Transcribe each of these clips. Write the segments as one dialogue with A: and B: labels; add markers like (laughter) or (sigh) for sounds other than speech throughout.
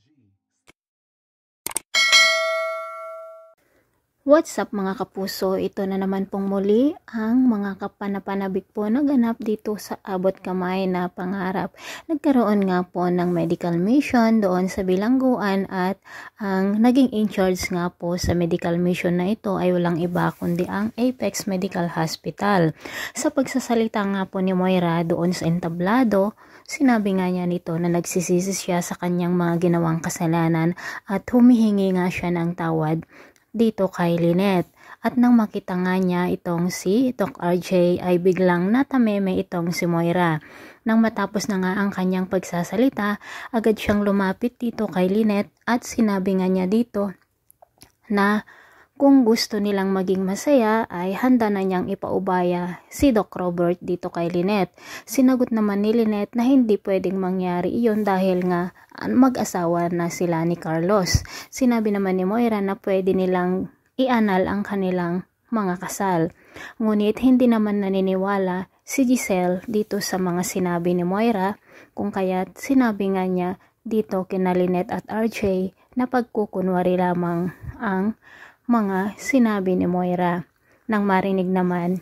A: G What's up mga kapuso? Ito na naman pong muli ang mga kapanapanabik po na ganap dito sa abot kamay na pangarap. Nagkaroon nga po ng medical mission doon sa bilangguan at ang naging in charge nga po sa medical mission na ito ay walang iba kundi ang Apex Medical Hospital. Sa pagsasalita nga po ni Moira doon sa entablado, sinabi nga niya nito na nagsisisi siya sa kanyang mga ginawang kasalanan at humihingi nga siya ng tawad dito kay Lynette. At nang makita nga niya itong si Tok RJ ay biglang natameme itong si Moira. Nang matapos na nga ang kanyang pagsasalita, agad siyang lumapit dito kay Lynette at sinabi nga niya dito na kung gusto nilang maging masaya ay handa na niyang ipaubaya si Doc Robert dito kay Lynette. Sinagot naman ni Lynette na hindi pwedeng mangyari iyon dahil nga mag-asawa na sila ni Carlos. Sinabi naman ni Moira na pwede nilang ianal ang kanilang mga kasal. Ngunit hindi naman naniniwala si Giselle dito sa mga sinabi ni Moira kung kaya't sinabi nga niya dito kina Lynette at RJ na pagkukunwari lamang ang mga sinabi ni Moira. Nang marinig naman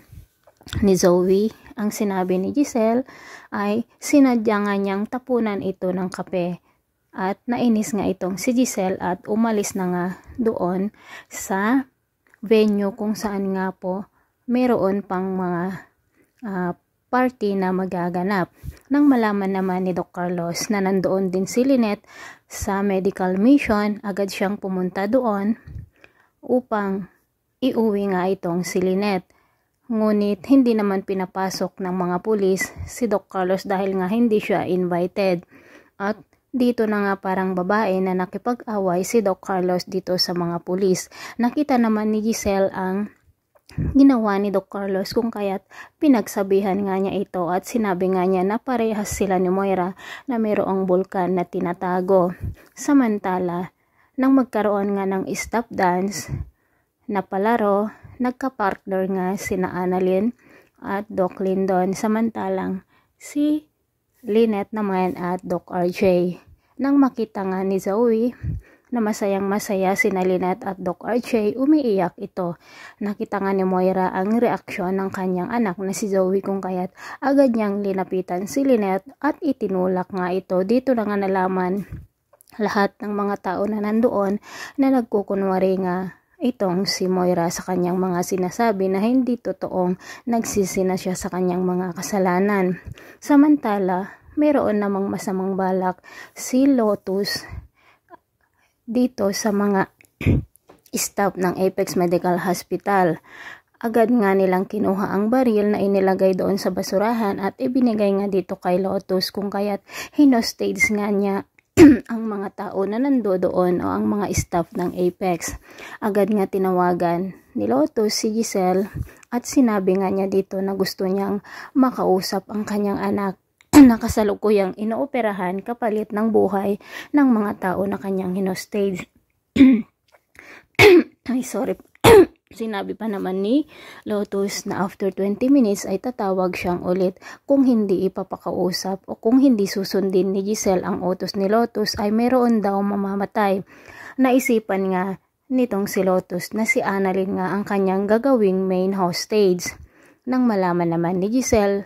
A: ni Zoe ang sinabi ni Giselle ay sinadya nga niyang tapunan ito ng kape at nainis nga itong si Giselle at umalis na nga doon sa venue kung saan nga po mayroon pang mga uh, party na magaganap. Nang malaman naman ni Dr. Carlos na nandoon din si Lynette sa medical mission, agad siyang pumunta doon upang iuwi nga itong si Lynette. Ngunit hindi naman pinapasok ng mga pulis si Doc Carlos dahil nga hindi siya invited. At dito na nga parang babae na nakipag-away si Doc Carlos dito sa mga pulis. Nakita naman ni Giselle ang ginawa ni Doc Carlos kung kaya't pinagsabihan nga niya ito at sinabi nga niya na parehas sila ni Moira na mayroong bulkan na tinatago. Samantala, nang magkaroon nga ng stop dance mm-hmm. na palaro, nagka-partner nga sina Annalyn at Doc Lindon samantalang si Lynette naman at Doc RJ. Nang makita nga ni Zoe na masayang masaya sina Lynette at Doc RJ, umiiyak ito. Nakita nga ni Moira ang reaksyon ng kanyang anak na si Zoe kung kaya't agad niyang linapitan si Lynette at itinulak nga ito. Dito na nga nalaman lahat ng mga tao na nandoon na nagkukunwari nga itong si Moira sa kanyang mga sinasabi na hindi totoong nagsisina siya sa kanyang mga kasalanan. Samantala, mayroon namang masamang balak si Lotus dito sa mga (clears throat) staff ng Apex Medical Hospital. Agad nga nilang kinuha ang baril na inilagay doon sa basurahan at ibinigay nga dito kay Lotus kung kaya't hinostage nga niya (clears throat) ang mga tao na nando doon o ang mga staff ng Apex. Agad nga tinawagan ni Lotus si Giselle at sinabi nga niya dito na gusto niyang makausap ang kanyang anak (clears throat) na kasalukuyang inooperahan kapalit ng buhay ng mga tao na kanyang hinostage. (clears throat) Ay, sorry. Sinabi pa naman ni Lotus na after 20 minutes ay tatawag siyang ulit. Kung hindi ipapakausap o kung hindi susundin ni Giselle ang utos ni Lotus ay meron daw mamamatay. Naisipan nga nitong si Lotus na si Annalyn nga ang kanyang gagawing main hostage. Nang malaman naman ni Giselle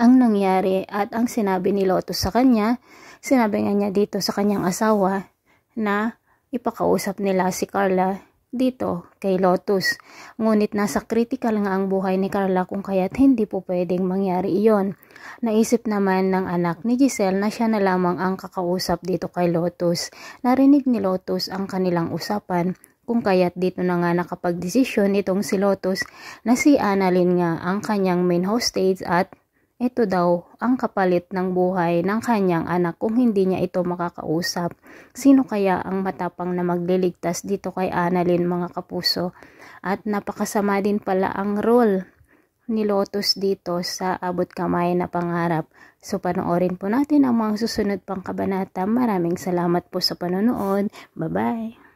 A: ang nangyari at ang sinabi ni Lotus sa kanya, sinabi nga niya dito sa kanyang asawa na ipakausap nila si Carla dito kay Lotus. Ngunit nasa critical nga ang buhay ni Carla kung kaya't hindi po pwedeng mangyari iyon. Naisip naman ng anak ni Giselle na siya na lamang ang kakausap dito kay Lotus. Narinig ni Lotus ang kanilang usapan kung kaya't dito na nga nakapagdesisyon itong si Lotus na si Annalyn nga ang kanyang main hostage at ito daw ang kapalit ng buhay ng kanyang anak kung hindi niya ito makakausap. Sino kaya ang matapang na magliligtas dito kay Annalyn mga kapuso? At napakasama din pala ang role ni Lotus dito sa abot kamay na pangarap. So panoorin po natin ang mga susunod pang kabanata. Maraming salamat po sa panonood. Bye-bye!